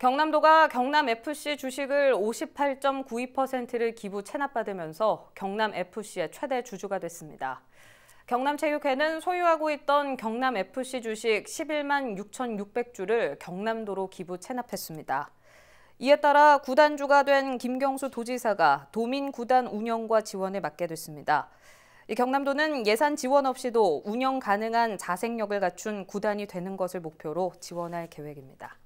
경남도가 경남FC 주식을 58.92%를 기부 체납받으면서 경남FC의 최대 주주가 됐습니다. 경남체육회는 소유하고 있던 경남FC 주식 11만 6,600주를 경남도로 기부 체납했습니다. 이에 따라 구단주가 된 김경수 도지사가 도민 구단 운영과 지원을 맡게 됐습니다. 경남도는 예산 지원 없이도 운영 가능한 자생력을 갖춘 구단이 되는 것을 목표로 지원할 계획입니다.